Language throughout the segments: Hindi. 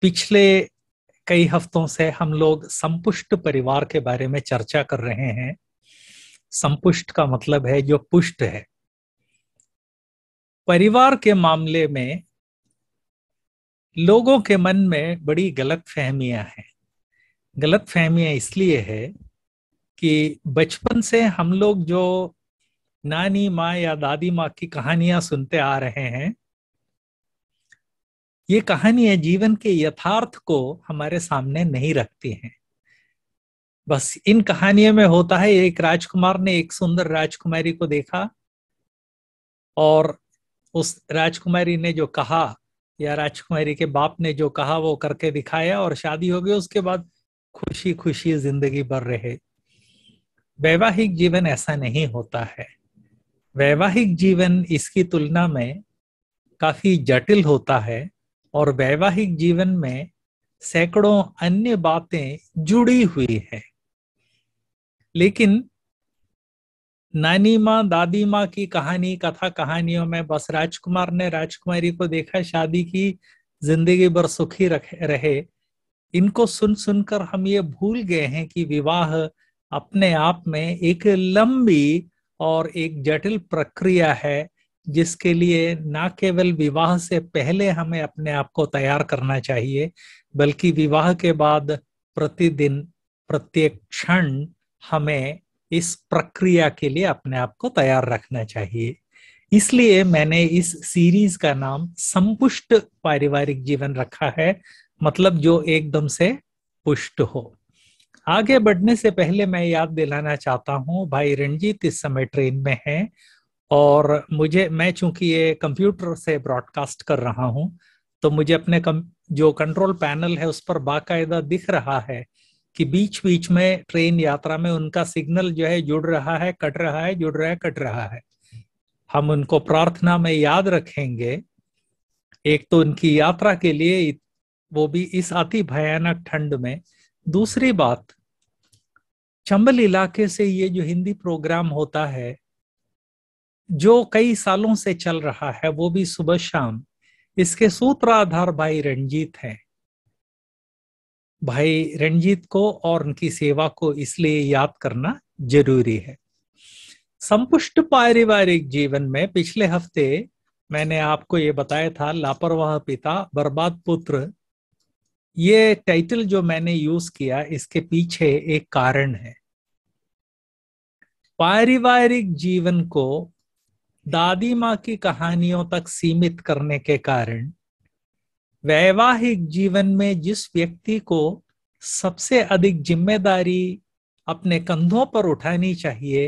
पिछले कई हफ्तों से हम लोग संपुष्ट परिवार के बारे में चर्चा कर रहे हैं संपुष्ट का मतलब है जो पुष्ट है परिवार के मामले में लोगों के मन में बड़ी गलत फहमियां हैं गलत फहमियां इसलिए है कि बचपन से हम लोग जो नानी माँ या दादी माँ की कहानियां सुनते आ रहे हैं ये कहानियां जीवन के यथार्थ को हमारे सामने नहीं रखती हैं बस इन कहानियों में होता है एक राजकुमार ने एक सुंदर राजकुमारी को देखा और उस राजकुमारी ने जो कहा या राजकुमारी के बाप ने जो कहा वो करके दिखाया और शादी हो गई उसके बाद खुशी खुशी जिंदगी भर रहे वैवाहिक जीवन ऐसा नहीं होता है वैवाहिक जीवन इसकी तुलना में काफी जटिल होता है और वैवाहिक जीवन में सैकड़ों अन्य बातें जुड़ी हुई है लेकिन नानी माँ दादी माँ की कहानी कथा कहानियों में बस राजकुमार ने राजकुमारी को देखा शादी की जिंदगी भर सुखी रहे इनको सुन सुनकर हम ये भूल गए हैं कि विवाह अपने आप में एक लंबी और एक जटिल प्रक्रिया है जिसके लिए ना केवल विवाह से पहले हमें अपने आप को तैयार करना चाहिए बल्कि विवाह के बाद प्रतिदिन प्रत्येक क्षण हमें इस प्रक्रिया के लिए अपने आप को तैयार रखना चाहिए इसलिए मैंने इस सीरीज का नाम संपुष्ट पारिवारिक जीवन रखा है मतलब जो एकदम से पुष्ट हो आगे बढ़ने से पहले मैं याद दिलाना चाहता हूँ भाई रणजीत इस समय ट्रेन में है और मुझे मैं चूंकि ये कंप्यूटर से ब्रॉडकास्ट कर रहा हूँ तो मुझे अपने कम, जो कंट्रोल पैनल है उस पर बाकायदा दिख रहा है कि बीच बीच में ट्रेन यात्रा में उनका सिग्नल जो है जुड़ रहा है कट रहा है जुड़ रहा है कट रहा है हम उनको प्रार्थना में याद रखेंगे एक तो उनकी यात्रा के लिए वो भी इस अति भयानक ठंड में दूसरी बात चंबल इलाके से ये जो हिंदी प्रोग्राम होता है जो कई सालों से चल रहा है वो भी सुबह शाम इसके सूत्राधार भाई रणजीत हैं भाई रणजीत को और उनकी सेवा को इसलिए याद करना जरूरी है संपुष्ट पारिवारिक जीवन में पिछले हफ्ते मैंने आपको ये बताया था लापरवाह पिता बर्बाद पुत्र ये टाइटल जो मैंने यूज किया इसके पीछे एक कारण है पारिवारिक जीवन को दादी माँ की कहानियों तक सीमित करने के कारण वैवाहिक जीवन में जिस व्यक्ति को सबसे अधिक जिम्मेदारी अपने कंधों पर उठानी चाहिए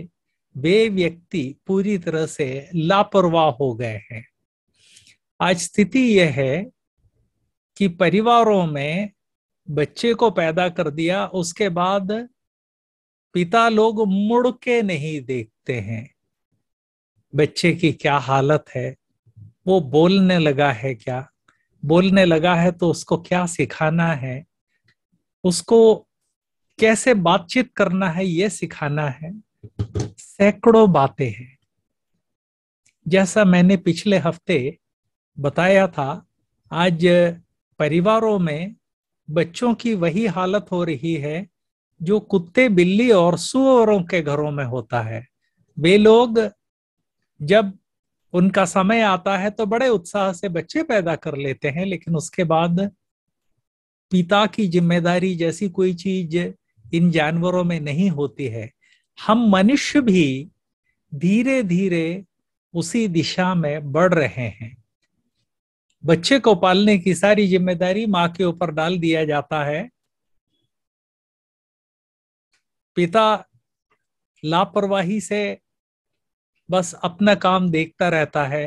वे व्यक्ति पूरी तरह से लापरवाह हो गए हैं आज स्थिति यह है कि परिवारों में बच्चे को पैदा कर दिया उसके बाद पिता लोग मुड़ के नहीं देखते हैं बच्चे की क्या हालत है वो बोलने लगा है क्या बोलने लगा है तो उसको क्या सिखाना है उसको कैसे बातचीत करना है ये सिखाना है सैकड़ों बातें हैं जैसा मैंने पिछले हफ्ते बताया था आज परिवारों में बच्चों की वही हालत हो रही है जो कुत्ते बिल्ली और सुअरों के घरों में होता है वे लोग जब उनका समय आता है तो बड़े उत्साह से बच्चे पैदा कर लेते हैं लेकिन उसके बाद पिता की जिम्मेदारी जैसी कोई चीज इन जानवरों में नहीं होती है हम मनुष्य भी धीरे धीरे उसी दिशा में बढ़ रहे हैं बच्चे को पालने की सारी जिम्मेदारी माँ के ऊपर डाल दिया जाता है पिता लापरवाही से बस अपना काम देखता रहता है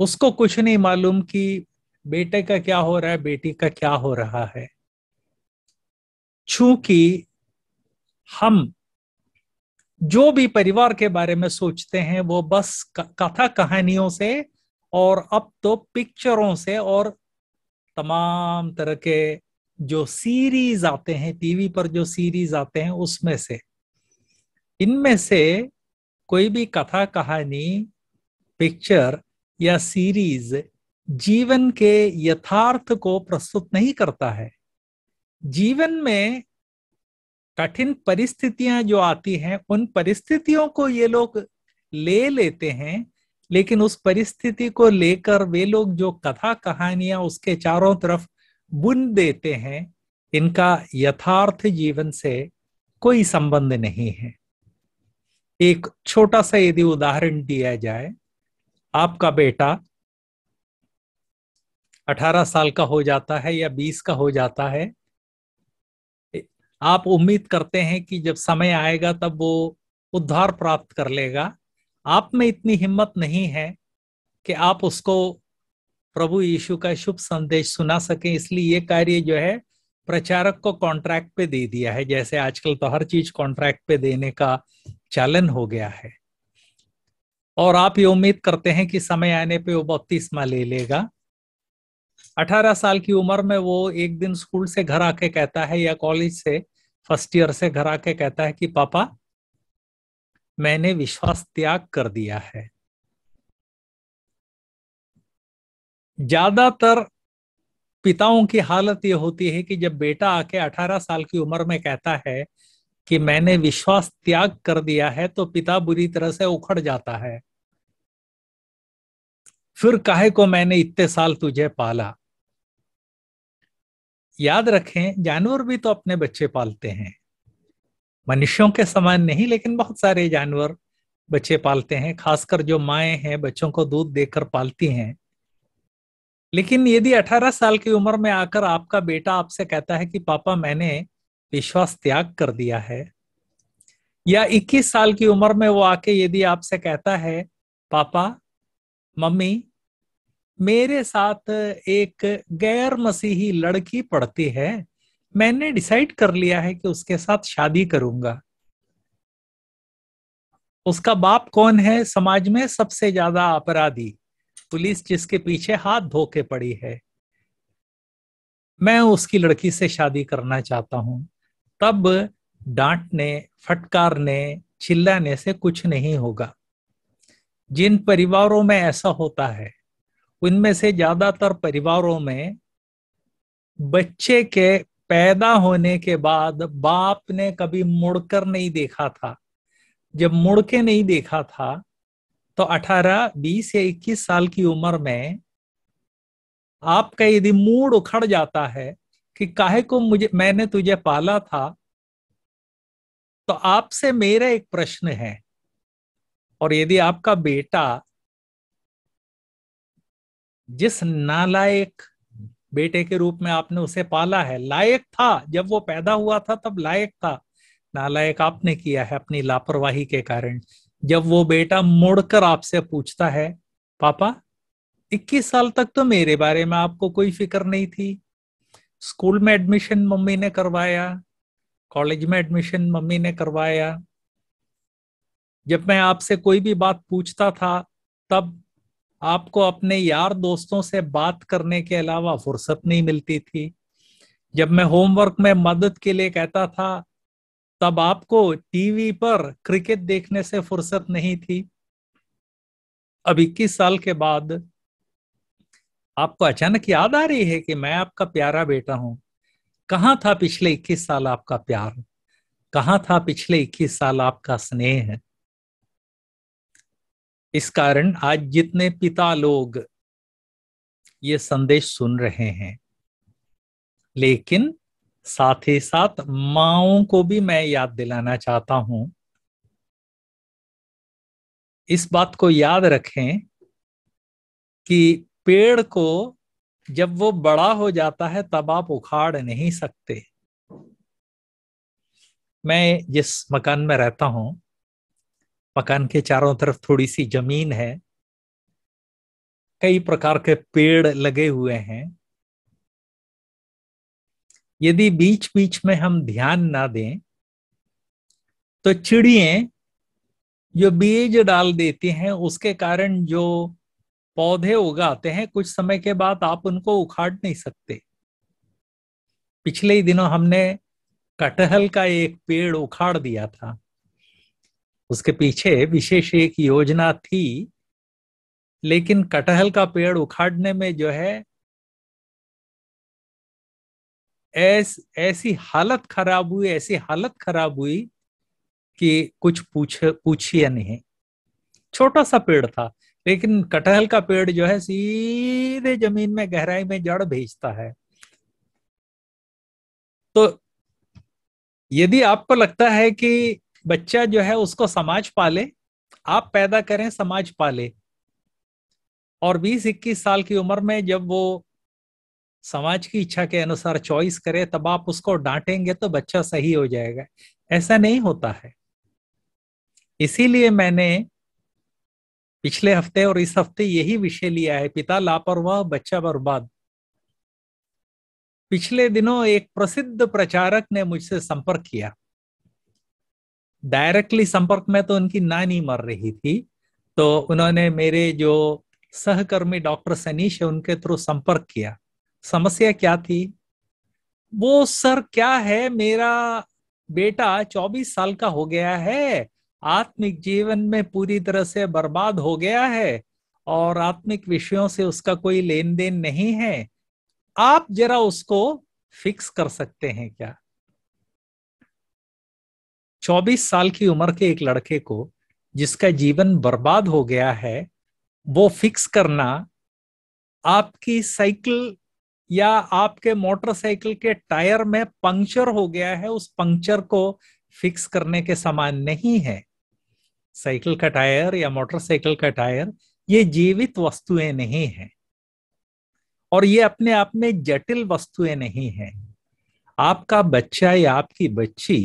उसको कुछ नहीं मालूम कि बेटे का क्या हो रहा है बेटी का क्या हो रहा है चूंकि हम जो भी परिवार के बारे में सोचते हैं वो बस कथा कहानियों से और अब तो पिक्चरों से और तमाम तरह के जो सीरीज आते हैं टीवी पर जो सीरीज आते हैं उसमें से इनमें से कोई भी कथा कहानी पिक्चर या सीरीज जीवन के यथार्थ को प्रस्तुत नहीं करता है जीवन में कठिन परिस्थितियां जो आती हैं उन परिस्थितियों को ये लोग ले लेते हैं लेकिन उस परिस्थिति को लेकर वे लोग जो कथा कहानियां उसके चारों तरफ बुन देते हैं इनका यथार्थ जीवन से कोई संबंध नहीं है एक छोटा सा यदि उदाहरण दिया जाए आपका बेटा 18 साल का हो जाता है या 20 का हो जाता है आप उम्मीद करते हैं कि जब समय आएगा तब वो उद्धार प्राप्त कर लेगा आप में इतनी हिम्मत नहीं है कि आप उसको प्रभु यीशु का शुभ संदेश सुना सके इसलिए ये कार्य जो है प्रचारक को कॉन्ट्रैक्ट पे दे दिया है जैसे आजकल तो हर चीज कॉन्ट्रैक्ट पे देने का चलन हो गया है और आप ये उम्मीद करते हैं कि समय आने पे वो माह ले लेगा 18 साल की उम्र में वो एक दिन स्कूल से घर आके कहता है या कॉलेज से फर्स्ट ईयर से घर आके कहता है कि पापा मैंने विश्वास त्याग कर दिया है ज्यादातर पिताओं की हालत ये होती है कि जब बेटा आके 18 साल की उम्र में कहता है कि मैंने विश्वास त्याग कर दिया है तो पिता बुरी तरह से उखड़ जाता है फिर काहे को मैंने इतने साल तुझे पाला याद रखें जानवर भी तो अपने बच्चे पालते हैं मनुष्यों के समान नहीं लेकिन बहुत सारे जानवर बच्चे पालते हैं खासकर जो माए हैं बच्चों को दूध देकर पालती हैं लेकिन यदि 18 साल की उम्र में आकर आपका बेटा आपसे कहता है कि पापा मैंने विश्वास त्याग कर दिया है या 21 साल की उम्र में वो आके यदि आपसे कहता है पापा मम्मी मेरे साथ एक गैर मसीही लड़की पढ़ती है मैंने डिसाइड कर लिया है कि उसके साथ शादी करूंगा उसका बाप कौन है समाज में सबसे ज्यादा अपराधी पुलिस जिसके पीछे हाथ धो के पड़ी है मैं उसकी लड़की से शादी करना चाहता हूं तब डांटने फटकारने चिल्लाने से कुछ नहीं होगा जिन परिवारों में ऐसा होता है उनमें से ज्यादातर परिवारों में बच्चे के पैदा होने के बाद बाप ने कभी मुड़कर नहीं देखा था जब मुड़ के नहीं देखा था तो 18, 20 या 21 साल की उम्र में आपका यदि मूड उखड़ जाता है कि काहे को मुझे मैंने तुझे पाला था तो आपसे मेरा एक प्रश्न है और यदि आपका बेटा जिस नालायक बेटे के रूप में आपने उसे पाला है लायक था जब वो पैदा हुआ था तब लायक था नालायक आपने किया है अपनी लापरवाही के कारण जब वो बेटा मुड़कर आपसे पूछता है पापा 21 साल तक तो मेरे बारे में आपको कोई फिक्र नहीं थी स्कूल में एडमिशन मम्मी ने करवाया कॉलेज में एडमिशन मम्मी ने करवाया जब मैं आपसे कोई भी बात पूछता था तब आपको अपने यार दोस्तों से बात करने के अलावा फुर्सत नहीं मिलती थी जब मैं होमवर्क में मदद के लिए कहता था तब आपको टीवी पर क्रिकेट देखने से फुर्सत नहीं थी अब 21 साल के बाद आपको अचानक याद आ रही है कि मैं आपका प्यारा बेटा हूं कहा था पिछले 21 साल आपका प्यार कहां था पिछले 21 साल आपका स्नेह इस कारण आज जितने पिता लोग ये संदेश सुन रहे हैं लेकिन साथ ही साथ माओ को भी मैं याद दिलाना चाहता हूं इस बात को याद रखें कि पेड़ को जब वो बड़ा हो जाता है तब आप उखाड़ नहीं सकते मैं जिस मकान में रहता हूं मकान के चारों तरफ थोड़ी सी जमीन है कई प्रकार के पेड़ लगे हुए हैं यदि बीच बीच में हम ध्यान ना दें तो चिड़िए जो बीज डाल देती हैं उसके कारण जो पौधे उगाते हैं कुछ समय के बाद आप उनको उखाड़ नहीं सकते पिछले ही दिनों हमने कटहल का एक पेड़ उखाड़ दिया था उसके पीछे विशेष एक योजना थी लेकिन कटहल का पेड़ उखाड़ने में जो है ऐस ऐसी हालत खराब हुई ऐसी हालत खराब हुई कि कुछ पूछ पूछिए नहीं छोटा सा पेड़ था लेकिन कटहल का पेड़ जो है सीधे जमीन में गहराई में जड़ भेजता है तो यदि आपको लगता है कि बच्चा जो है उसको समाज पाले आप पैदा करें समाज पाले और 20-21 साल की उम्र में जब वो समाज की इच्छा के अनुसार चॉइस करे तब आप उसको डांटेंगे तो बच्चा सही हो जाएगा ऐसा नहीं होता है इसीलिए मैंने पिछले हफ्ते और इस हफ्ते यही विषय लिया है पिता लापरवाह बच्चा बर्बाद पिछले दिनों एक प्रसिद्ध प्रचारक ने मुझसे संपर्क किया डायरेक्टली संपर्क में तो उनकी नानी मर रही थी तो उन्होंने मेरे जो सहकर्मी डॉक्टर सनीश है उनके थ्रू संपर्क किया समस्या क्या थी वो सर क्या है मेरा बेटा 24 साल का हो गया है आत्मिक जीवन में पूरी तरह से बर्बाद हो गया है और आत्मिक विषयों से उसका कोई लेन देन नहीं है आप जरा उसको फिक्स कर सकते हैं क्या 24 साल की उम्र के एक लड़के को जिसका जीवन बर्बाद हो गया है वो फिक्स करना आपकी साइकिल या आपके मोटरसाइकिल के टायर में पंक्चर हो गया है उस पंक्चर को फिक्स करने के समान नहीं है साइकिल का टायर या मोटरसाइकिल का टायर ये जीवित वस्तुएं नहीं है और ये अपने आप में जटिल वस्तुएं नहीं है आपका बच्चा या आपकी बच्ची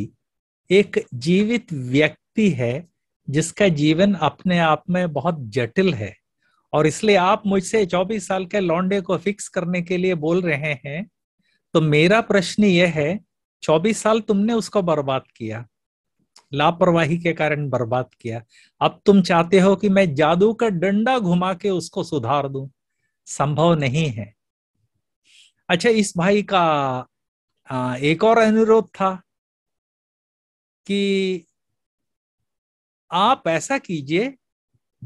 एक जीवित व्यक्ति है जिसका जीवन अपने आप में बहुत जटिल है और इसलिए आप मुझसे 24 साल के लौंडे को फिक्स करने के लिए बोल रहे हैं तो मेरा प्रश्न यह है 24 साल तुमने उसको बर्बाद किया लापरवाही के कारण बर्बाद किया अब तुम चाहते हो कि मैं जादू का डंडा घुमा के उसको सुधार दू संभव नहीं है अच्छा इस भाई का एक और अनुरोध था कि आप ऐसा कीजिए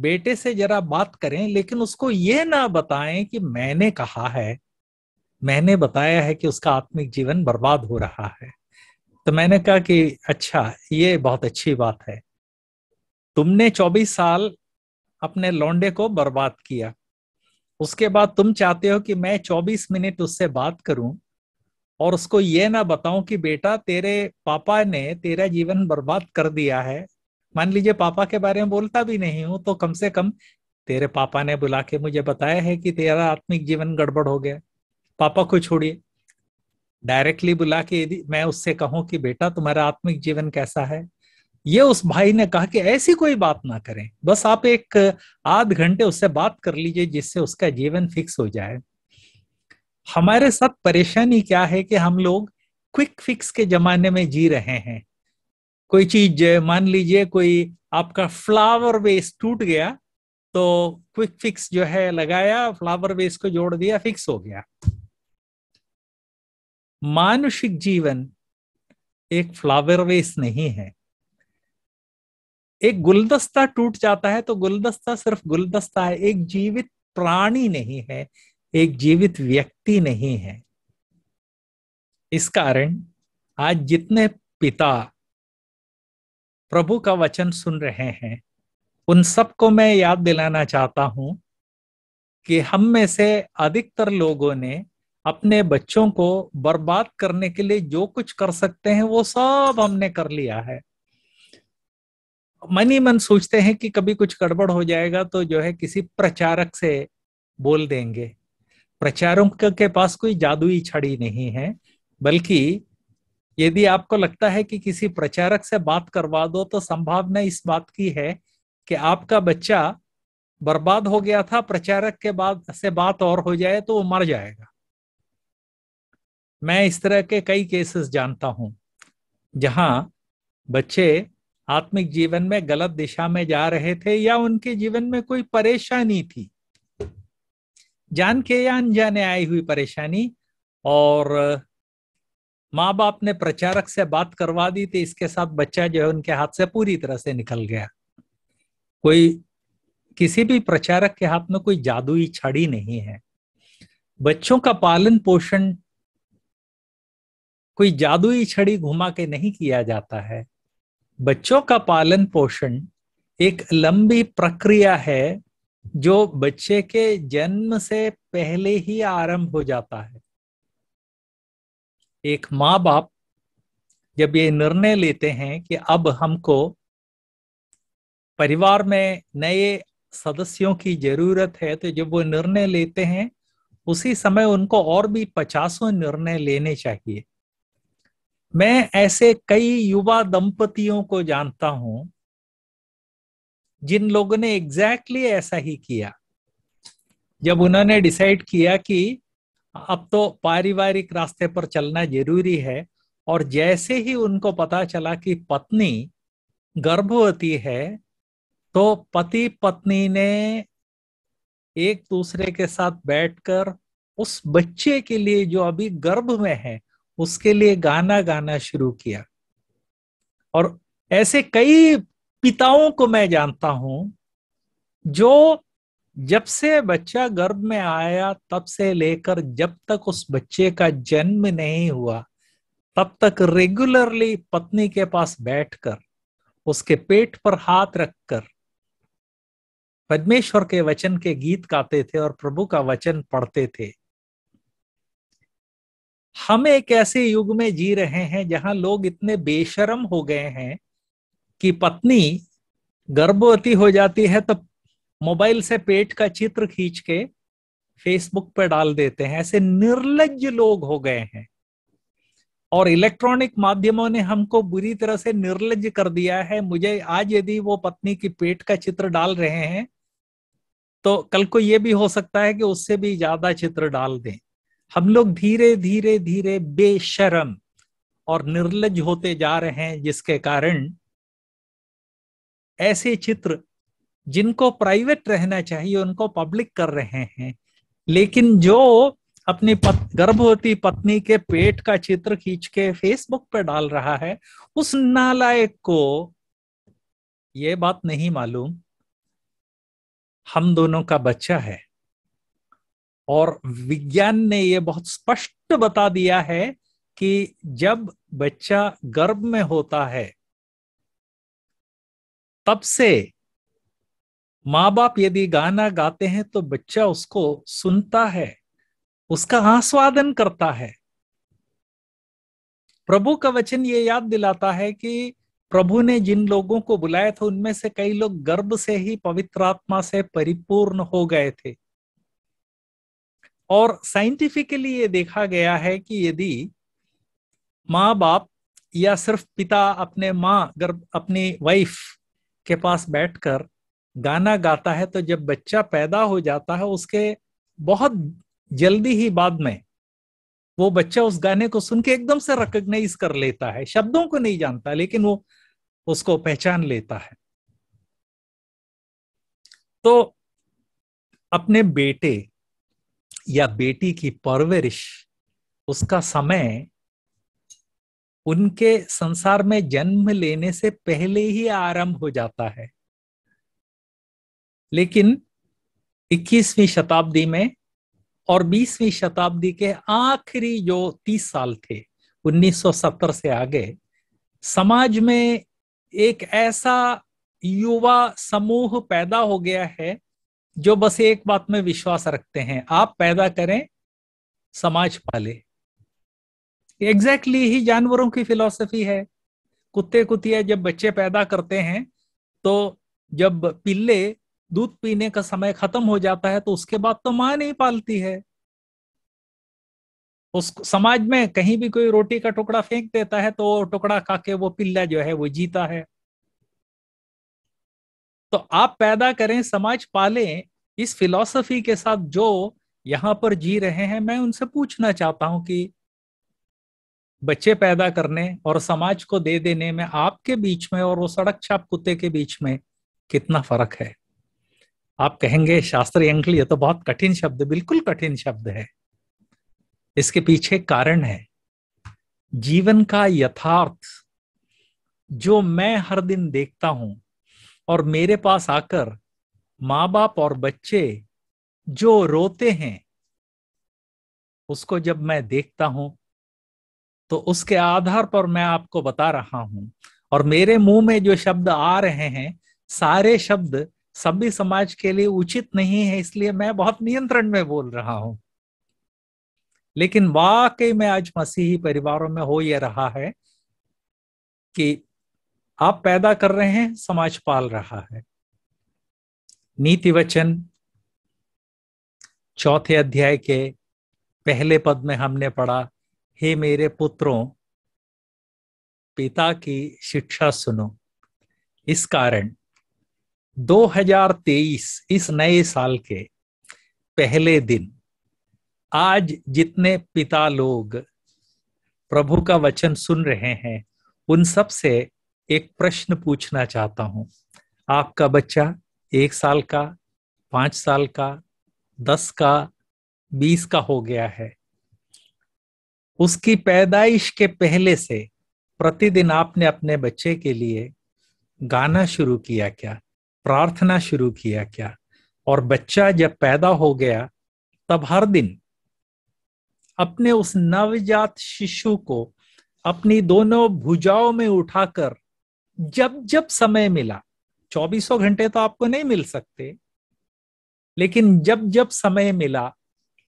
बेटे से जरा बात करें लेकिन उसको ये ना बताएं कि मैंने कहा है मैंने बताया है कि उसका आत्मिक जीवन बर्बाद हो रहा है तो मैंने कहा कि अच्छा ये बहुत अच्छी बात है तुमने 24 साल अपने लौंडे को बर्बाद किया उसके बाद तुम चाहते हो कि मैं 24 मिनट उससे बात करूं और उसको ये ना बताऊं कि बेटा तेरे पापा ने तेरा जीवन बर्बाद कर दिया है मान लीजिए पापा के बारे में बोलता भी नहीं हूं तो कम से कम तेरे पापा ने बुला के मुझे बताया है कि तेरा आत्मिक जीवन गड़बड़ हो गया पापा को छोड़िए डायरेक्टली बुला के यदि मैं उससे कहूं कि बेटा तुम्हारा आत्मिक जीवन कैसा है ये उस भाई ने कहा कि ऐसी कोई बात ना करें बस आप एक आध घंटे उससे बात कर लीजिए जिससे उसका जीवन फिक्स हो जाए हमारे साथ परेशानी क्या है कि हम लोग क्विक फिक्स के जमाने में जी रहे हैं कोई चीज मान लीजिए कोई आपका फ्लावर बेस टूट गया तो क्विक फिक्स जो है लगाया फ्लावर बेस को जोड़ दिया फिक्स हो गया मानुषिक जीवन एक फ्लावर बेस नहीं है एक गुलदस्ता टूट जाता है तो गुलदस्ता सिर्फ गुलदस्ता है एक जीवित प्राणी नहीं है एक जीवित व्यक्ति नहीं है इस कारण आज जितने पिता प्रभु का वचन सुन रहे हैं उन सबको मैं याद दिलाना चाहता हूं कि हम में से अधिकतर लोगों ने अपने बच्चों को बर्बाद करने के लिए जो कुछ कर सकते हैं वो सब हमने कर लिया है मन ही मन सोचते हैं कि कभी कुछ गड़बड़ हो जाएगा तो जो है किसी प्रचारक से बोल देंगे प्रचारकों के पास कोई जादुई छड़ी नहीं है बल्कि यदि आपको लगता है कि किसी प्रचारक से बात करवा दो तो संभावना इस बात की है कि आपका बच्चा बर्बाद हो गया था प्रचारक के बाद से बात और हो जाए तो वो मर जाएगा मैं इस तरह के कई केसेस जानता हूं जहां बच्चे आत्मिक जीवन में गलत दिशा में जा रहे थे या उनके जीवन में कोई परेशानी थी जान के या अनजाने आई हुई परेशानी और माँ बाप ने प्रचारक से बात करवा दी थी इसके साथ बच्चा जो है उनके हाथ से पूरी तरह से निकल गया कोई किसी भी प्रचारक के हाथ में कोई जादुई छड़ी नहीं है बच्चों का पालन पोषण कोई जादुई छड़ी घुमा के नहीं किया जाता है बच्चों का पालन पोषण एक लंबी प्रक्रिया है जो बच्चे के जन्म से पहले ही आरंभ हो जाता है एक माँ बाप जब ये निर्णय लेते हैं कि अब हमको परिवार में नए सदस्यों की जरूरत है तो जब वो निर्णय लेते हैं उसी समय उनको और भी पचासों निर्णय लेने चाहिए मैं ऐसे कई युवा दंपतियों को जानता हूं जिन लोगों ने एग्जैक्टली exactly ऐसा ही किया जब उन्होंने डिसाइड किया कि अब तो पारिवारिक रास्ते पर चलना जरूरी है और जैसे ही उनको पता चला कि पत्नी गर्भवती है तो पति पत्नी ने एक दूसरे के साथ बैठकर उस बच्चे के लिए जो अभी गर्भ में है उसके लिए गाना गाना शुरू किया और ऐसे कई पिताओं को मैं जानता हूं जो जब से बच्चा गर्भ में आया तब से लेकर जब तक उस बच्चे का जन्म नहीं हुआ तब तक रेगुलरली पत्नी के पास बैठकर उसके पेट पर हाथ रखकर पद्मेश्वर के वचन के गीत गाते थे और प्रभु का वचन पढ़ते थे हम एक ऐसे युग में जी रहे हैं जहां लोग इतने बेशरम हो गए हैं कि पत्नी गर्भवती हो जाती है तो मोबाइल से पेट का चित्र खींच के फेसबुक पर डाल देते हैं ऐसे निर्लज लोग हो गए हैं और इलेक्ट्रॉनिक माध्यमों ने हमको बुरी तरह से निर्लज कर दिया है मुझे आज यदि वो पत्नी की पेट का चित्र डाल रहे हैं तो कल को ये भी हो सकता है कि उससे भी ज्यादा चित्र डाल दें हम लोग धीरे धीरे धीरे बेशरम और निर्लज होते जा रहे हैं जिसके कारण ऐसे चित्र जिनको प्राइवेट रहना चाहिए उनको पब्लिक कर रहे हैं लेकिन जो अपनी पत, गर्भवती पत्नी के पेट का चित्र खींच के फेसबुक पर डाल रहा है उस नालायक को ये बात नहीं मालूम हम दोनों का बच्चा है और विज्ञान ने यह बहुत स्पष्ट बता दिया है कि जब बच्चा गर्भ में होता है तब से माँ बाप यदि गाना गाते हैं तो बच्चा उसको सुनता है उसका आस्वादन करता है प्रभु का वचन ये याद दिलाता है कि प्रभु ने जिन लोगों को बुलाया था उनमें से कई लोग गर्भ से ही पवित्र आत्मा से परिपूर्ण हो गए थे और साइंटिफिकली ये देखा गया है कि यदि माँ बाप या सिर्फ पिता अपने माँ गर्भ अपनी वाइफ के पास बैठकर गाना गाता है तो जब बच्चा पैदा हो जाता है उसके बहुत जल्दी ही बाद में वो बच्चा उस गाने को सुन के एकदम से रिकग्नाइज कर लेता है शब्दों को नहीं जानता लेकिन वो उसको पहचान लेता है तो अपने बेटे या बेटी की परवरिश उसका समय उनके संसार में जन्म लेने से पहले ही आरंभ हो जाता है लेकिन 21वीं शताब्दी में और 20वीं शताब्दी के आखिरी जो 30 साल थे 1970 से आगे समाज में एक ऐसा युवा समूह पैदा हो गया है जो बस एक बात में विश्वास रखते हैं आप पैदा करें समाज पाले एग्जैक्टली exactly ही जानवरों की फिलॉसफी है कुत्ते कुतिया जब बच्चे पैदा करते हैं तो जब पिल्ले दूध पीने का समय खत्म हो जाता है तो उसके बाद तो मां नहीं पालती है उस समाज में कहीं भी कोई रोटी का टुकड़ा फेंक देता है तो टुकड़ा खाके वो पिल्ला जो है वो जीता है तो आप पैदा करें समाज पालें इस फिलॉसफी के साथ जो यहां पर जी रहे हैं मैं उनसे पूछना चाहता हूं कि बच्चे पैदा करने और समाज को दे देने में आपके बीच में और वो सड़क छाप कुत्ते के बीच में कितना फर्क है आप कहेंगे शास्त्र अंकल ये तो बहुत कठिन शब्द बिल्कुल कठिन शब्द है इसके पीछे कारण है जीवन का यथार्थ जो मैं हर दिन देखता हूं और मेरे पास आकर माँ बाप और बच्चे जो रोते हैं उसको जब मैं देखता हूं तो उसके आधार पर मैं आपको बता रहा हूं और मेरे मुंह में जो शब्द आ रहे हैं सारे शब्द सभी समाज के लिए उचित नहीं है इसलिए मैं बहुत नियंत्रण में बोल रहा हूं लेकिन वाकई में आज मसीही परिवारों में हो यह रहा है कि आप पैदा कर रहे हैं समाज पाल रहा है नीति वचन चौथे अध्याय के पहले पद में हमने पढ़ा हे मेरे पुत्रों पिता की शिक्षा सुनो इस कारण 2023 इस नए साल के पहले दिन आज जितने पिता लोग प्रभु का वचन सुन रहे हैं उन सब से एक प्रश्न पूछना चाहता हूं आपका बच्चा एक साल का पांच साल का दस का बीस का हो गया है उसकी पैदाइश के पहले से प्रतिदिन आपने अपने बच्चे के लिए गाना शुरू किया क्या प्रार्थना शुरू किया क्या और बच्चा जब पैदा हो गया तब हर दिन अपने उस नवजात शिशु को अपनी दोनों भुजाओं में उठाकर जब जब समय मिला चौबीसों घंटे तो आपको नहीं मिल सकते लेकिन जब जब समय मिला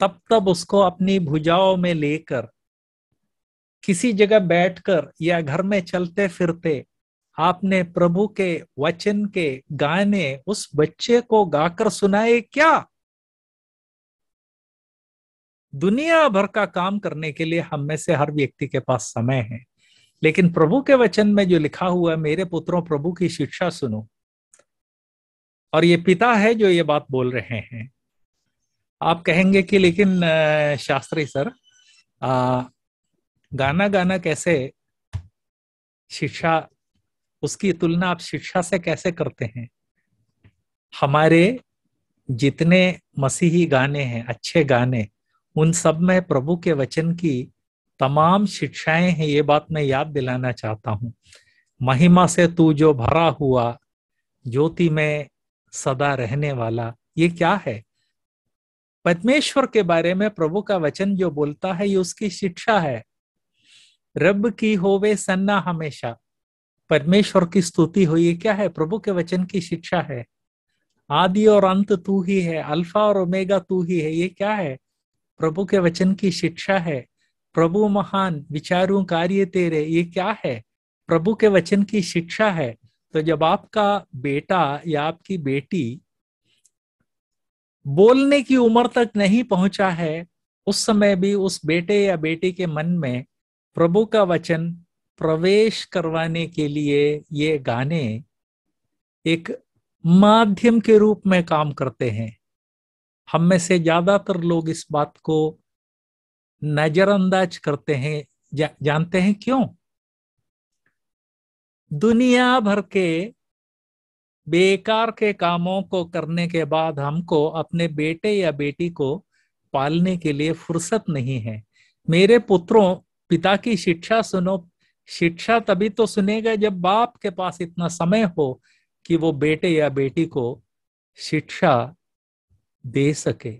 तब तब उसको अपनी भुजाओं में लेकर किसी जगह बैठकर या घर में चलते फिरते आपने प्रभु के वचन के गाने उस बच्चे को गाकर सुनाए क्या दुनिया भर का काम करने के लिए हम में से हर व्यक्ति के पास समय है लेकिन प्रभु के वचन में जो लिखा हुआ है मेरे पुत्रों प्रभु की शिक्षा सुनो और ये पिता है जो ये बात बोल रहे हैं आप कहेंगे कि लेकिन शास्त्री सर आ, गाना गाना कैसे शिक्षा उसकी तुलना आप शिक्षा से कैसे करते हैं हमारे जितने मसीही गाने हैं अच्छे गाने उन सब में प्रभु के वचन की तमाम शिक्षाएं हैं ये बात मैं याद दिलाना चाहता हूं महिमा से तू जो भरा हुआ ज्योति में सदा रहने वाला ये क्या है पद्मेश्वर के बारे में प्रभु का वचन जो बोलता है ये उसकी शिक्षा है रब की होवे सन्ना हमेशा परमेश्वर की स्तुति हो ये क्या है प्रभु के वचन की शिक्षा है आदि और अंत तू ही है अल्फा और ओमेगा तू ही है ये क्या है प्रभु के वचन की शिक्षा है प्रभु महान विचारों कार्य तेरे ये क्या है प्रभु के वचन की शिक्षा है तो जब आपका बेटा या आपकी बेटी बोलने की उम्र तक नहीं पहुंचा है उस समय भी उस बेटे या बेटी के मन में प्रभु का वचन प्रवेश करवाने के लिए ये गाने एक माध्यम के रूप में काम करते हैं हम में से ज्यादातर लोग इस बात को नजरअंदाज करते हैं जा, जानते हैं क्यों दुनिया भर के बेकार के कामों को करने के बाद हमको अपने बेटे या बेटी को पालने के लिए फुर्सत नहीं है मेरे पुत्रों पिता की शिक्षा सुनो शिक्षा तभी तो सुनेगा जब बाप के पास इतना समय हो कि वो बेटे या बेटी को शिक्षा दे सके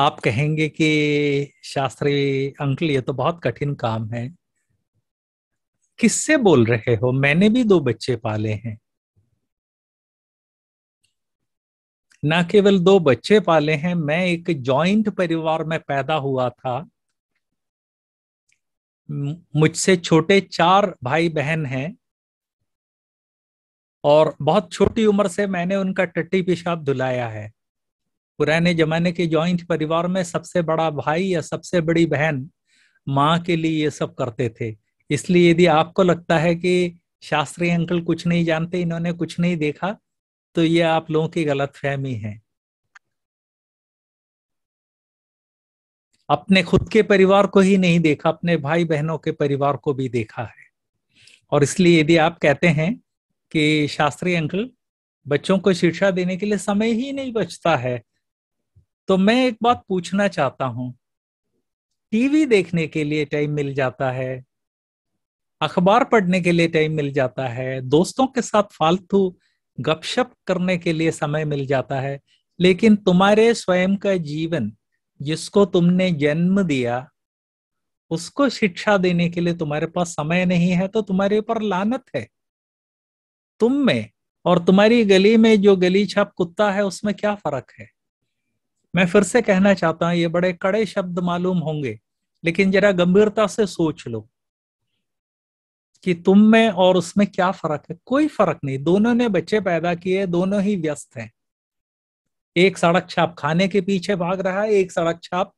आप कहेंगे कि शास्त्री अंकल ये तो बहुत कठिन काम है किससे बोल रहे हो मैंने भी दो बच्चे पाले हैं ना केवल दो बच्चे पाले हैं मैं एक जॉइंट परिवार में पैदा हुआ था मुझसे छोटे चार भाई बहन हैं और बहुत छोटी उम्र से मैंने उनका टट्टी पेशाब धुलाया है पुराने जमाने के जॉइंट परिवार में सबसे बड़ा भाई या सबसे बड़ी बहन माँ के लिए ये सब करते थे इसलिए यदि आपको लगता है कि शास्त्री अंकल कुछ नहीं जानते इन्होंने कुछ नहीं देखा तो ये आप लोगों की गलत फहमी है अपने खुद के परिवार को ही नहीं देखा अपने भाई बहनों के परिवार को भी देखा है और इसलिए यदि आप कहते हैं कि शास्त्री अंकल बच्चों को शिक्षा देने के लिए समय ही नहीं बचता है तो मैं एक बात पूछना चाहता हूं टीवी देखने के लिए टाइम मिल जाता है अखबार पढ़ने के लिए टाइम मिल जाता है दोस्तों के साथ फालतू गपशप करने के लिए समय मिल जाता है लेकिन तुम्हारे स्वयं का जीवन जिसको तुमने जन्म दिया उसको शिक्षा देने के लिए तुम्हारे पास समय नहीं है तो तुम्हारे ऊपर लानत है तुम में और तुम्हारी गली में जो गली छाप कुत्ता है उसमें क्या फर्क है मैं फिर से कहना चाहता हूं ये बड़े कड़े शब्द मालूम होंगे लेकिन जरा गंभीरता से सोच लो कि तुम में और उसमें क्या फर्क है कोई फर्क नहीं दोनों ने बच्चे पैदा किए दोनों ही व्यस्त हैं एक सड़क छाप खाने के पीछे भाग रहा है एक सड़क छाप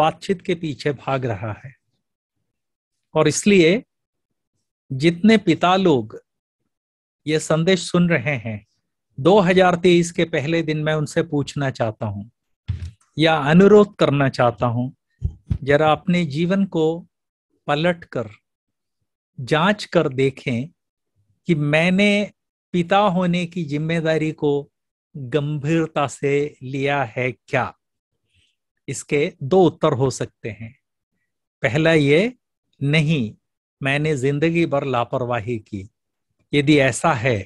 बातचीत के पीछे भाग रहा है और इसलिए जितने पिता लोग ये संदेश सुन रहे हैं 2023 के पहले दिन मैं उनसे पूछना चाहता हूं या अनुरोध करना चाहता हूं जरा अपने जीवन को पलट कर जांच कर देखें कि मैंने पिता होने की जिम्मेदारी को गंभीरता से लिया है क्या इसके दो उत्तर हो सकते हैं पहला ये नहीं मैंने जिंदगी भर लापरवाही की यदि ऐसा है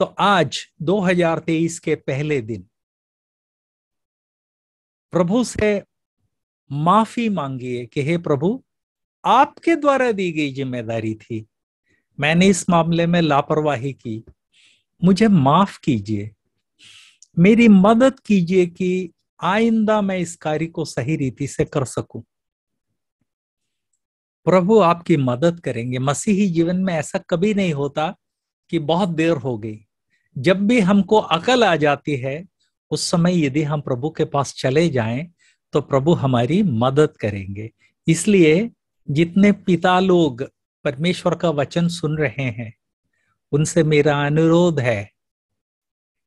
तो आज 2023 के पहले दिन प्रभु से माफी मांगिए कि हे प्रभु आपके द्वारा दी गई जिम्मेदारी थी मैंने इस मामले में लापरवाही की मुझे माफ कीजिए मेरी मदद कीजिए कि आइंदा मैं इस कार्य को सही रीति से कर सकूं प्रभु आपकी मदद करेंगे मसीही जीवन में ऐसा कभी नहीं होता कि बहुत देर हो गई जब भी हमको अकल आ जाती है उस समय यदि हम प्रभु के पास चले जाएं तो प्रभु हमारी मदद करेंगे इसलिए जितने पिता लोग परमेश्वर का वचन सुन रहे हैं उनसे मेरा अनुरोध है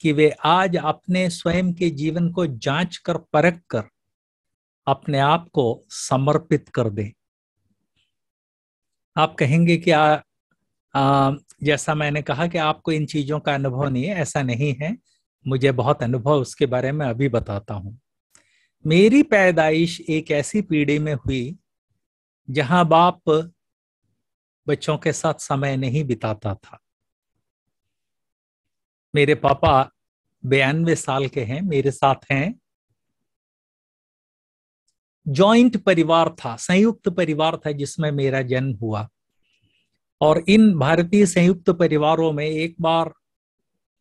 कि वे आज अपने स्वयं के जीवन को जांच कर परख कर अपने आप को समर्पित कर दें आप कहेंगे कि आ, आ, जैसा मैंने कहा कि आपको इन चीजों का अनुभव नहीं है ऐसा नहीं है मुझे बहुत अनुभव उसके बारे में अभी बताता हूं मेरी पैदाइश एक ऐसी पीढ़ी में हुई जहां बाप बच्चों के साथ समय नहीं बिताता था मेरे पापा बयानवे साल के हैं मेरे साथ हैं जॉइंट परिवार था संयुक्त परिवार था जिसमें मेरा जन्म हुआ और इन भारतीय संयुक्त परिवारों में एक बार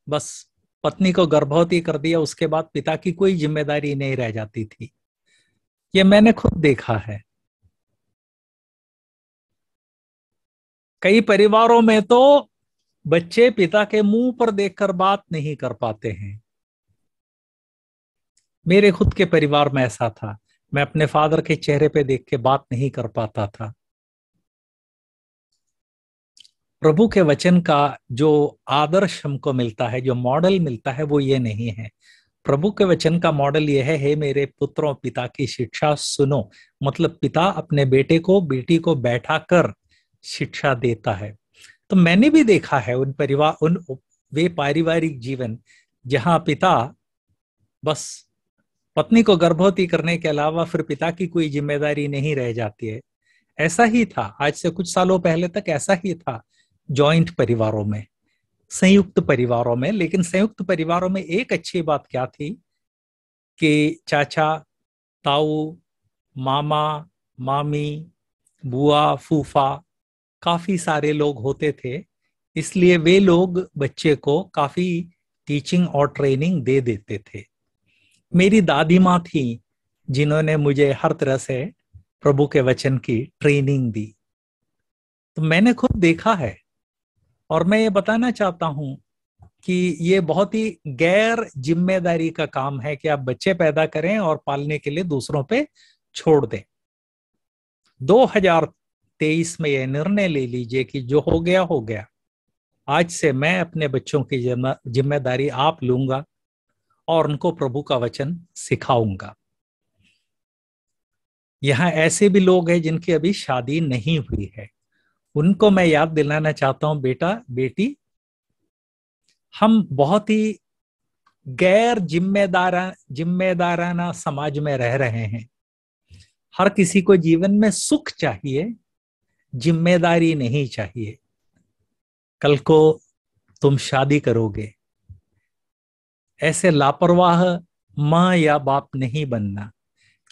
बस पत्नी को गर्भवती कर दिया उसके बाद पिता की कोई जिम्मेदारी नहीं रह जाती थी ये मैंने खुद देखा है कई परिवारों में तो बच्चे पिता के मुंह पर देखकर बात नहीं कर पाते हैं मेरे खुद के परिवार में ऐसा था मैं अपने फादर के चेहरे पे देख के बात नहीं कर पाता था प्रभु के वचन का जो आदर्श हमको मिलता है जो मॉडल मिलता है वो ये नहीं है प्रभु के वचन का मॉडल यह है हे मेरे पुत्रों पिता की शिक्षा सुनो मतलब पिता अपने बेटे को बेटी को बैठा कर शिक्षा देता है तो मैंने भी देखा है उन परिवार उन वे पारिवारिक जीवन जहां पिता बस पत्नी को गर्भवती करने के अलावा फिर पिता की कोई जिम्मेदारी नहीं रह जाती है ऐसा ही था आज से कुछ सालों पहले तक ऐसा ही था जॉइंट परिवारों में संयुक्त परिवारों में लेकिन संयुक्त परिवारों में एक अच्छी बात क्या थी कि चाचा ताऊ मामा मामी बुआ फूफा काफी सारे लोग होते थे इसलिए वे लोग बच्चे को काफी टीचिंग और ट्रेनिंग दे देते थे मेरी दादी माँ थी जिन्होंने मुझे हर तरह से प्रभु के वचन की ट्रेनिंग दी तो मैंने खुद देखा है और मैं ये बताना चाहता हूं कि ये बहुत ही गैर जिम्मेदारी का काम है कि आप बच्चे पैदा करें और पालने के लिए दूसरों पे छोड़ दें तेईस में यह निर्णय ले लीजिए कि जो हो गया हो गया आज से मैं अपने बच्चों की जिम्मेदारी आप लूंगा और उनको प्रभु का वचन सिखाऊंगा यहां ऐसे भी लोग हैं जिनकी अभी शादी नहीं हुई है उनको मैं याद दिलाना चाहता हूं बेटा बेटी हम बहुत ही गैर जिम्मेदारा जिम्मेदाराना समाज में रह रहे हैं हर किसी को जीवन में सुख चाहिए जिम्मेदारी नहीं चाहिए कल को तुम शादी करोगे ऐसे लापरवाह मां या बाप नहीं बनना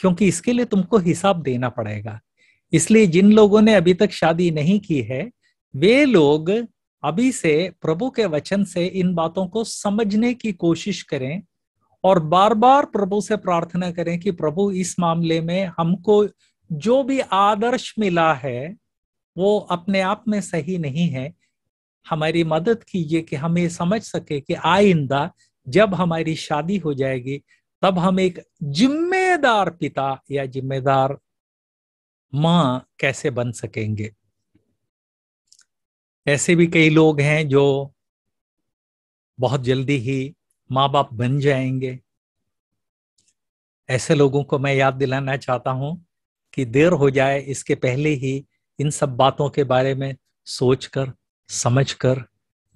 क्योंकि इसके लिए तुमको हिसाब देना पड़ेगा इसलिए जिन लोगों ने अभी तक शादी नहीं की है वे लोग अभी से प्रभु के वचन से इन बातों को समझने की कोशिश करें और बार बार प्रभु से प्रार्थना करें कि प्रभु इस मामले में हमको जो भी आदर्श मिला है वो अपने आप में सही नहीं है हमारी मदद कीजिए कि हम ये समझ सके कि आइंदा जब हमारी शादी हो जाएगी तब हम एक जिम्मेदार पिता या जिम्मेदार माँ कैसे बन सकेंगे ऐसे भी कई लोग हैं जो बहुत जल्दी ही माँ बाप बन जाएंगे ऐसे लोगों को मैं याद दिलाना चाहता हूं कि देर हो जाए इसके पहले ही इन सब बातों के बारे में सोचकर समझकर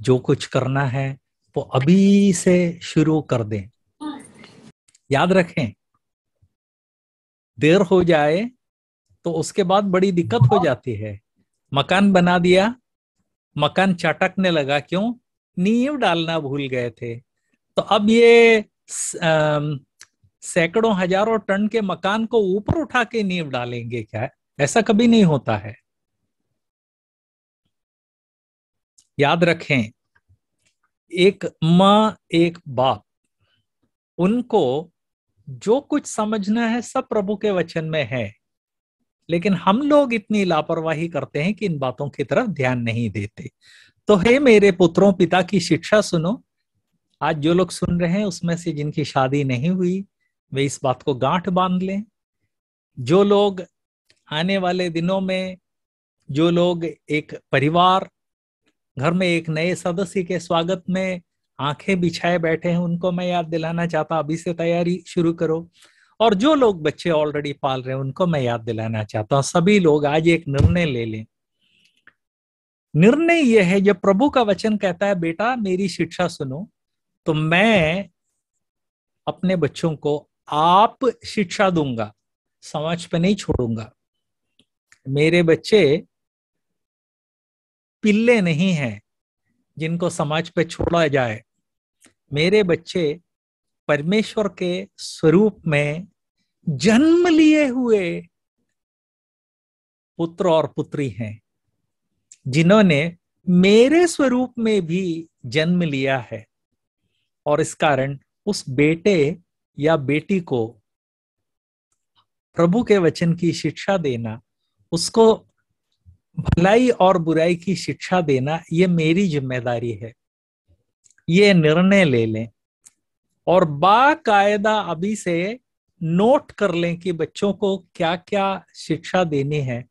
जो कुछ करना है वो अभी से शुरू कर दें याद रखें देर हो जाए तो उसके बाद बड़ी दिक्कत हो जाती है मकान बना दिया मकान चटकने लगा क्यों नींव डालना भूल गए थे तो अब ये सैकड़ों हजारों टन के मकान को ऊपर उठा के नींव डालेंगे क्या ऐसा कभी नहीं होता है याद रखें एक माँ एक बाप उनको जो कुछ समझना है सब प्रभु के वचन में है लेकिन हम लोग इतनी लापरवाही करते हैं कि इन बातों की तरफ ध्यान नहीं देते तो हे मेरे पुत्रों पिता की शिक्षा सुनो आज जो लोग सुन रहे हैं उसमें से जिनकी शादी नहीं हुई वे इस बात को गांठ बांध लें जो लोग आने वाले दिनों में जो लोग एक परिवार घर में एक नए सदस्य के स्वागत में आंखें बिछाए बैठे हैं उनको मैं याद दिलाना चाहता अभी से तैयारी शुरू करो और जो लोग बच्चे ऑलरेडी पाल रहे हैं उनको मैं याद दिलाना चाहता हूं सभी लोग आज एक निर्णय ले लें निर्णय यह है जब प्रभु का वचन कहता है बेटा मेरी शिक्षा सुनो तो मैं अपने बच्चों को आप शिक्षा दूंगा समाज पे नहीं छोड़ूंगा मेरे बच्चे पिल्ले नहीं हैं जिनको समाज पे छोड़ा जाए मेरे बच्चे परमेश्वर के स्वरूप में जन्म लिए हुए पुत्र और पुत्री हैं जिन्होंने मेरे स्वरूप में भी जन्म लिया है और इस कारण उस बेटे या बेटी को प्रभु के वचन की शिक्षा देना उसको भलाई और बुराई की शिक्षा देना ये मेरी जिम्मेदारी है ये निर्णय ले लें और बाकायदा अभी से नोट कर लें कि बच्चों को क्या क्या शिक्षा देनी है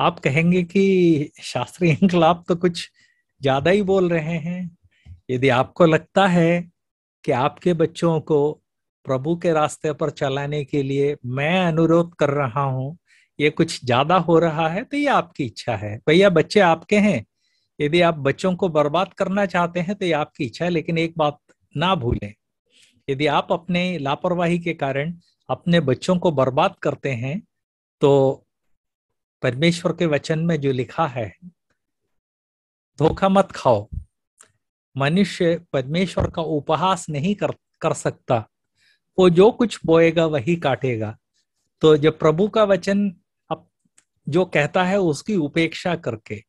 आप कहेंगे कि शास्त्रीय इंकलाब तो कुछ ज्यादा ही बोल रहे हैं यदि आपको लगता है कि आपके बच्चों को प्रभु के रास्ते पर चलाने के लिए मैं अनुरोध कर रहा हूं ये कुछ ज्यादा हो रहा है तो ये आपकी इच्छा है भैया बच्चे आपके हैं यदि आप बच्चों को बर्बाद करना चाहते हैं तो ये आपकी इच्छा है लेकिन एक बात ना भूलें यदि आप अपने लापरवाही के कारण अपने बच्चों को बर्बाद करते हैं तो परमेश्वर के वचन में जो लिखा है धोखा मत खाओ मनुष्य परमेश्वर का उपहास नहीं कर कर सकता वो जो कुछ बोएगा वही काटेगा तो जब प्रभु का वचन जो कहता है उसकी उपेक्षा करके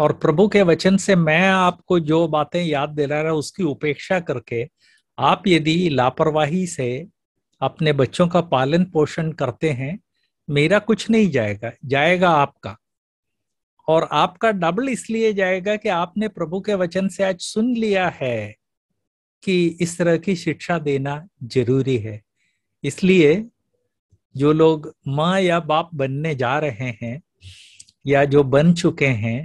और प्रभु के वचन से मैं आपको जो बातें याद दिला रहा उसकी उपेक्षा करके आप यदि लापरवाही से अपने बच्चों का पालन पोषण करते हैं मेरा कुछ नहीं जाएगा जाएगा आपका और आपका डबल इसलिए जाएगा कि आपने प्रभु के वचन से आज सुन लिया है कि इस तरह की शिक्षा देना जरूरी है इसलिए जो लोग माँ या बाप बनने जा रहे हैं या जो बन चुके हैं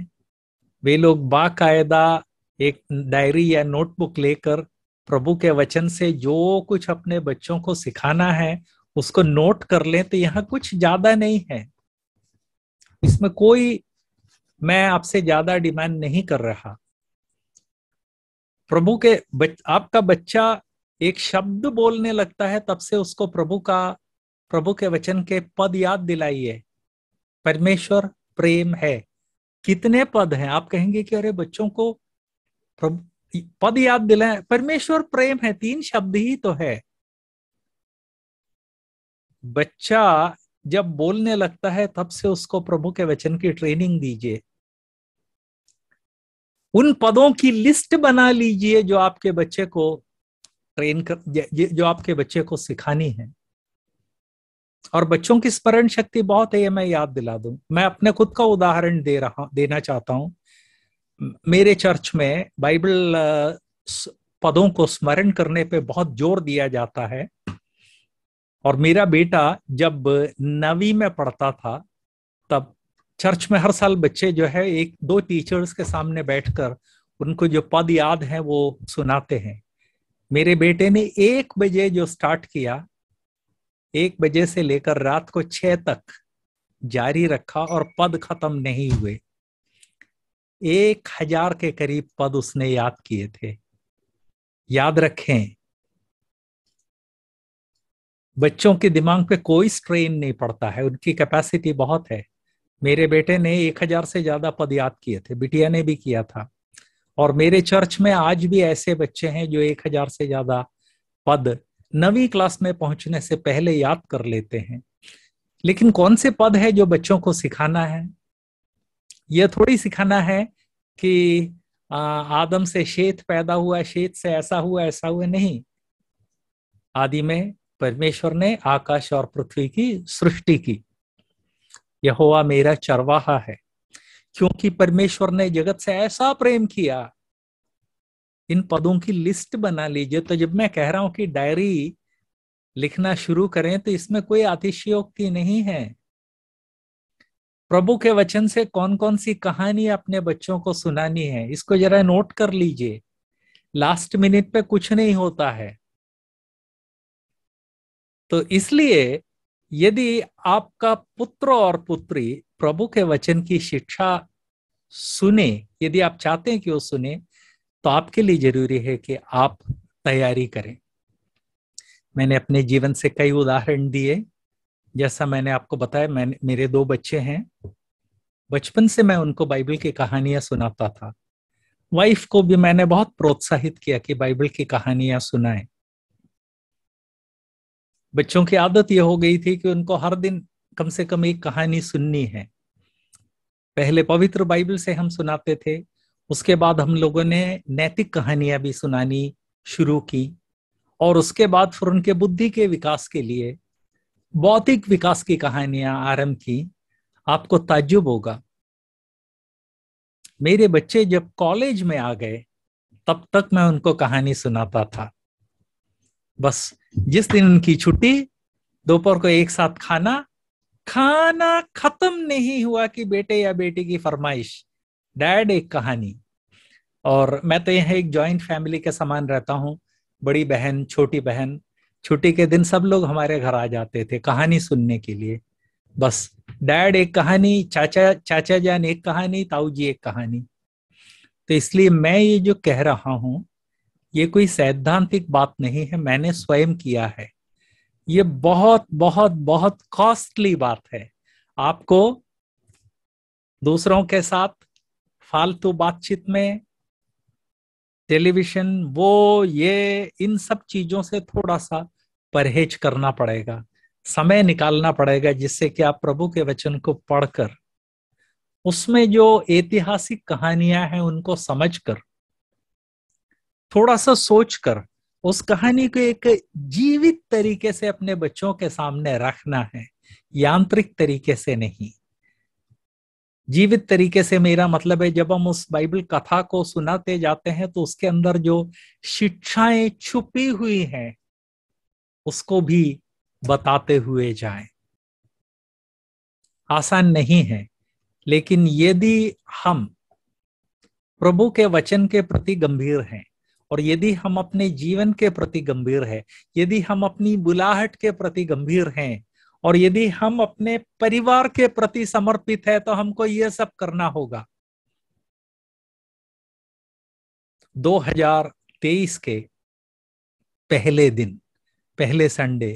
वे लोग बाकायदा एक डायरी या नोटबुक लेकर प्रभु के वचन से जो कुछ अपने बच्चों को सिखाना है उसको नोट कर लें तो यहाँ कुछ ज्यादा नहीं है इसमें कोई मैं आपसे ज्यादा डिमांड नहीं कर रहा प्रभु के बच, आपका बच्चा एक शब्द बोलने लगता है तब से उसको प्रभु का प्रभु के वचन के पद याद दिलाइए परमेश्वर प्रेम है कितने पद हैं आप कहेंगे कि अरे बच्चों को प्रभु पद याद दिलाए परमेश्वर प्रेम है तीन शब्द ही तो है बच्चा जब बोलने लगता है तब से उसको प्रभु के वचन की ट्रेनिंग दीजिए उन पदों की लिस्ट बना लीजिए जो आपके बच्चे को ट्रेन कर जो आपके बच्चे को सिखानी है और बच्चों की स्मरण शक्ति बहुत है ये मैं याद दिला दूं मैं अपने खुद का उदाहरण दे रहा देना चाहता हूं मेरे चर्च में बाइबल पदों को स्मरण करने पे बहुत जोर दिया जाता है और मेरा बेटा जब नवी में पढ़ता था तब चर्च में हर साल बच्चे जो है एक दो टीचर्स के सामने बैठकर उनको जो पद याद है वो सुनाते हैं मेरे बेटे ने एक बजे जो स्टार्ट किया एक बजे से लेकर रात को छह तक जारी रखा और पद खत्म नहीं हुए एक हजार के करीब पद उसने याद किए थे याद रखें बच्चों के दिमाग पे कोई स्ट्रेन नहीं पड़ता है उनकी कैपेसिटी बहुत है मेरे बेटे ने एक हजार से ज्यादा पद याद किए थे बिटिया ने भी किया था और मेरे चर्च में आज भी ऐसे बच्चे हैं जो एक हजार से ज्यादा पद नवी क्लास में पहुंचने से पहले याद कर लेते हैं लेकिन कौन से पद है जो बच्चों को सिखाना है यह थोड़ी सिखाना है कि आदम से शेत पैदा हुआ शेत से ऐसा हुआ ऐसा हुआ नहीं आदि में परमेश्वर ने आकाश और पृथ्वी की सृष्टि की यह हुआ मेरा चरवाहा है क्योंकि परमेश्वर ने जगत से ऐसा प्रेम किया इन पदों की लिस्ट बना लीजिए तो जब मैं कह रहा हूं कि डायरी लिखना शुरू करें तो इसमें कोई अतिशयोक्ति नहीं है प्रभु के वचन से कौन कौन सी कहानी अपने बच्चों को सुनानी है इसको जरा नोट कर लीजिए लास्ट मिनट पे कुछ नहीं होता है तो इसलिए यदि आपका पुत्र और पुत्री प्रभु के वचन की शिक्षा सुने यदि आप चाहते हैं कि वो सुने तो आपके लिए जरूरी है कि आप तैयारी करें मैंने अपने जीवन से कई उदाहरण दिए जैसा मैंने आपको बताया मैंने मेरे दो बच्चे हैं बचपन से मैं उनको बाइबल की कहानियां सुनाता था वाइफ को भी मैंने बहुत प्रोत्साहित किया कि बाइबल की कहानियां सुनाए बच्चों की आदत यह हो गई थी कि उनको हर दिन कम से कम एक कहानी सुननी है पहले पवित्र बाइबल से हम सुनाते थे उसके बाद हम लोगों ने नैतिक कहानियां भी सुनानी शुरू की और उसके बाद फिर उनके बुद्धि के विकास के लिए बौद्धिक विकास की कहानियां आरंभ की आपको ताज्जुब होगा मेरे बच्चे जब कॉलेज में आ गए तब तक मैं उनको कहानी सुनाता था बस जिस दिन उनकी छुट्टी दोपहर को एक साथ खाना खाना खत्म नहीं हुआ कि बेटे या बेटी की फरमाइश डैड एक कहानी और मैं तो यहाँ एक जॉइंट फैमिली के समान रहता हूँ बड़ी बहन छोटी बहन छुट्टी के दिन सब लोग हमारे घर आ जाते थे कहानी सुनने के लिए बस डैड एक कहानी चाचा चाचा जान एक कहानी ताऊ जी एक कहानी तो इसलिए मैं ये जो कह रहा हूं ये कोई सैद्धांतिक बात नहीं है मैंने स्वयं किया है ये बहुत बहुत बहुत कॉस्टली बात है आपको दूसरों के साथ फालतू बातचीत में टेलीविजन वो ये इन सब चीजों से थोड़ा सा परहेज करना पड़ेगा समय निकालना पड़ेगा जिससे कि आप प्रभु के वचन को पढ़कर उसमें जो ऐतिहासिक कहानियां हैं उनको समझकर थोड़ा सा सोचकर उस कहानी को एक जीवित तरीके से अपने बच्चों के सामने रखना है यांत्रिक तरीके से नहीं जीवित तरीके से मेरा मतलब है जब हम उस बाइबल कथा को सुनाते जाते हैं तो उसके अंदर जो शिक्षाएं छुपी हुई हैं उसको भी बताते हुए जाएं आसान नहीं है लेकिन यदि हम प्रभु के वचन के प्रति गंभीर हैं और यदि हम अपने जीवन के प्रति गंभीर हैं यदि हम अपनी बुलाहट के प्रति गंभीर हैं और यदि हम अपने परिवार के प्रति समर्पित है तो हमको ये सब करना होगा 2023 के पहले दिन पहले संडे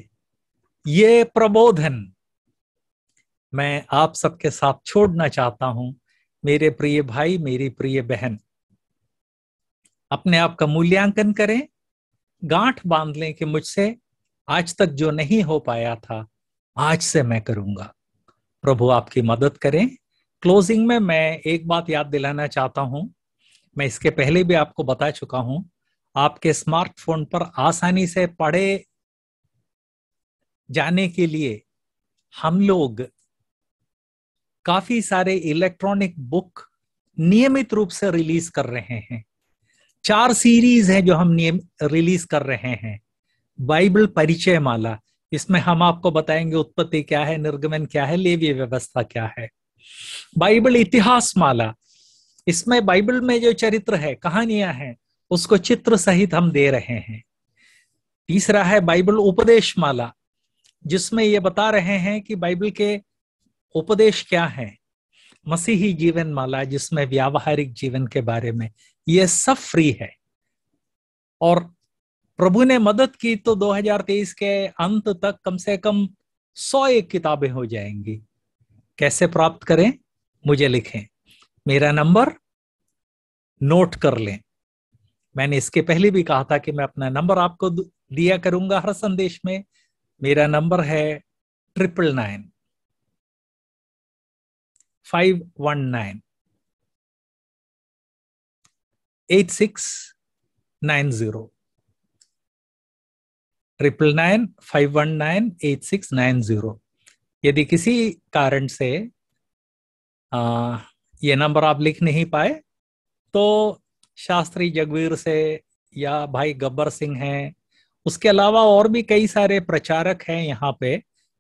ये प्रबोधन मैं आप सबके साथ छोड़ना चाहता हूं मेरे प्रिय भाई मेरी प्रिय बहन अपने आप का मूल्यांकन करें गांठ बांध लें कि मुझसे आज तक जो नहीं हो पाया था आज से मैं करूंगा प्रभु आपकी मदद करें क्लोजिंग में मैं एक बात याद दिलाना चाहता हूं मैं इसके पहले भी आपको बता चुका हूं आपके स्मार्टफोन पर आसानी से पढ़े जाने के लिए हम लोग काफी सारे इलेक्ट्रॉनिक बुक नियमित रूप से रिलीज कर रहे हैं चार सीरीज है जो हम नियम रिलीज कर रहे हैं बाइबल परिचय माला इसमें हम आपको बताएंगे उत्पत्ति क्या है निर्गमन क्या है लेवी व्यवस्था क्या है बाइबल इतिहास माला इसमें बाइबल में जो चरित्र है कहानियां हैं उसको चित्र सहित हम दे रहे हैं तीसरा है बाइबल उपदेश माला जिसमें ये बता रहे हैं कि बाइबल के उपदेश क्या है मसीही जीवन माला जिसमें व्यावहारिक जीवन के बारे में ये सब फ्री है और प्रभु ने मदद की तो 2023 के अंत तक कम से कम सौ एक किताबें हो जाएंगी कैसे प्राप्त करें मुझे लिखें मेरा नंबर नोट कर लें मैंने इसके पहले भी कहा था कि मैं अपना नंबर आपको दिया करूंगा हर संदेश में मेरा नंबर है triple nine five one nine eight six nine zero triple nine five one nine eight six nine zero यदि किसी कारण से आ, ये नंबर आप लिख नहीं पाए तो शास्त्री जगवीर से या भाई गब्बर सिंह हैं उसके अलावा और भी कई सारे प्रचारक हैं यहाँ पे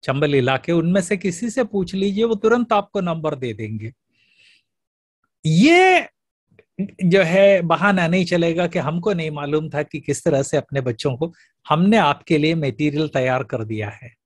चंबल इलाके उनमें से किसी से पूछ लीजिए वो तुरंत आपको नंबर दे देंगे ये जो है बहाना नहीं चलेगा कि हमको नहीं मालूम था कि किस तरह से अपने बच्चों को हमने आपके लिए मेटीरियल तैयार कर दिया है